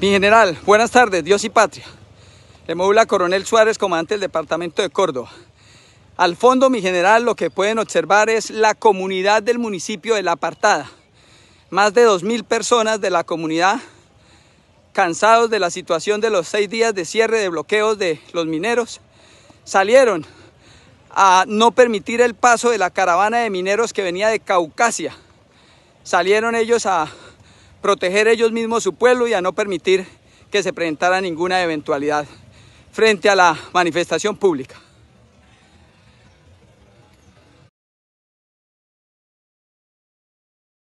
mi general, buenas tardes, Dios y patria. Le modula Coronel Suárez, comandante del departamento de Córdoba. Al fondo, mi general, lo que pueden observar es la comunidad del municipio de La Apartada. Más de 2.000 personas de la comunidad, cansados de la situación de los seis días de cierre de bloqueos de los mineros, salieron a no permitir el paso de la caravana de mineros que venía de Caucasia. Salieron ellos a proteger ellos mismos su pueblo y a no permitir que se presentara ninguna eventualidad frente a la manifestación pública.